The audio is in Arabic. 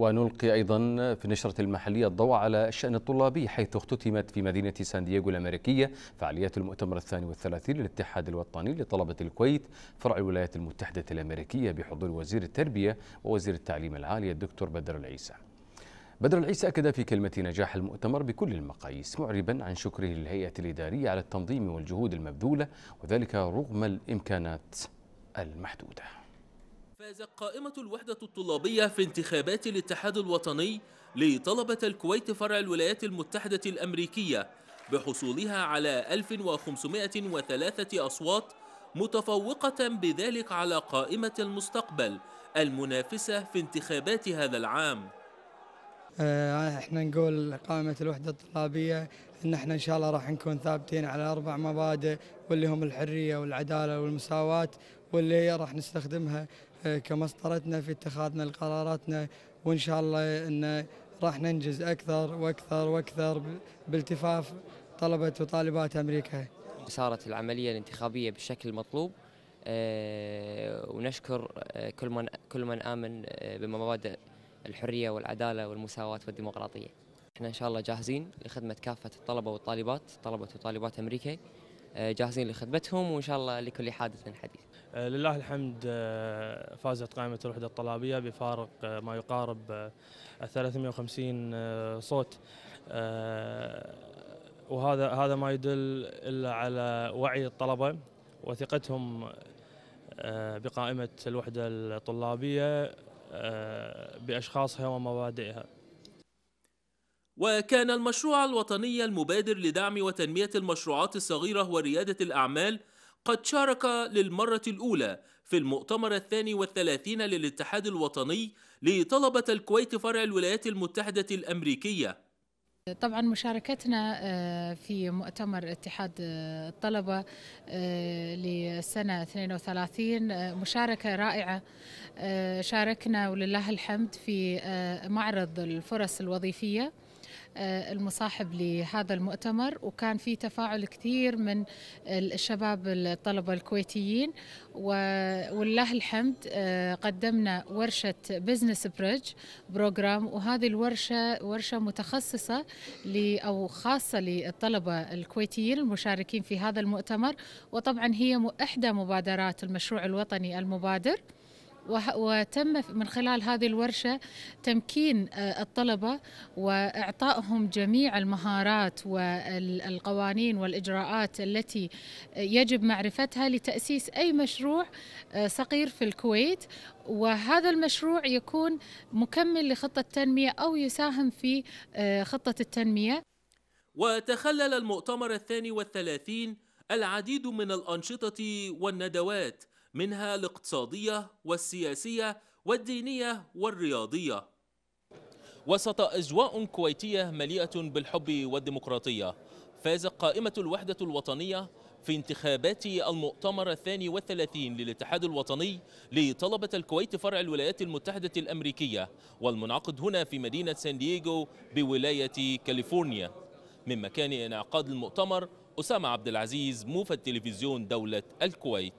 ونلقي أيضا في النشرة المحلية الضوء على الشأن الطلابي حيث اختتمت في مدينة سان دييغو الأمريكية فعاليات المؤتمر الثاني والثلاثين للاتحاد الوطني لطلبة الكويت فرع الولايات المتحدة الأمريكية بحضور وزير التربية ووزير التعليم العالي الدكتور بدر العيسى بدر العيسى أكد في كلمة نجاح المؤتمر بكل المقاييس معربا عن شكره للهيئة الإدارية على التنظيم والجهود المبذولة وذلك رغم الإمكانات المحدوده فازت قائمة الوحدة الطلابية في انتخابات الاتحاد الوطني لطلبة الكويت فرع الولايات المتحدة الأمريكية بحصولها على 1503 أصوات متفوقة بذلك على قائمة المستقبل المنافسة في انتخابات هذا العام آه، احنا نقول قائمة الوحدة الطلابية ان احنا ان شاء الله راح نكون ثابتين على اربع مبادئ واللي هم الحرية والعدالة والمساواة واللي هي راح نستخدمها إيه، كمسطرتنا في اتخاذنا لقراراتنا وان شاء الله ان راح ننجز اكثر واكثر واكثر بالتفاف طلبه وطالبات امريكا. صارت العمليه الانتخابيه بالشكل المطلوب إيه، ونشكر إيه، كل من كل من امن بمبادئ الحريه والعداله والمساواه والديمقراطيه. احنا ان شاء الله جاهزين لخدمه كافه الطلبه والطالبات، طلبه وطالبات امريكا جاهزين لخدمتهم وان شاء الله لكل حادث حديث. آه، لله الحمد آه، فازت قائمة الوحدة الطلابية بفارق آه، ما يقارب 350 صوت وهذا هذا ما يدل الا على وعي الطلبة وثقتهم بقائمة الوحدة الطلابية بأشخاصها ومبادئها وكان المشروع الوطني المبادر لدعم وتنمية المشروعات الصغيرة وريادة الأعمال قد شارك للمرة الأولى في المؤتمر الثاني والثلاثين للاتحاد الوطني لطلبة الكويت فرع الولايات المتحدة الأمريكية طبعا مشاركتنا آه، في مؤتمر اتحاد آه، الطلبة آه، لسنة 32 مشاركة رائعة شاركنا ولله الحمد في معرض الفرص الوظيفية آه، المصاحب لهذا المؤتمر وكان في تفاعل كثير من الشباب الطلبة الكويتيين والله الحمد آه، قدمنا ورشة بزنس بريدج بروجرام وهذه الورشة ورشة متخصصة أو خاصة للطلبة الكويتيين المشاركين في هذا المؤتمر وطبعا هي إحدى مبادرات المشروع الوطني المبادر وتم من خلال هذه الورشة تمكين آه، الطلبة وإعطائهم جميع المهارات والقوانين والإجراءات التي يجب معرفتها لتأسيس أي مشروع آه، صغير في الكويت وهذا المشروع يكون مكمل لخطة التنمية أو يساهم في آه، خطة التنمية وتخلل المؤتمر الثاني والثلاثين العديد من الأنشطة والندوات منها الاقتصادية والسياسية والدينية والرياضية وسط أجواء كويتية مليئة بالحب والديمقراطية فاز قائمة الوحدة الوطنية في انتخابات المؤتمر الثاني والثلاثين للاتحاد الوطني لطلبة الكويت فرع الولايات المتحدة الأمريكية والمنعقد هنا في مدينة سان دييغو بولاية كاليفورنيا من مكان انعقاد المؤتمر أسامة عبد العزيز موفى تلفزيون دولة الكويت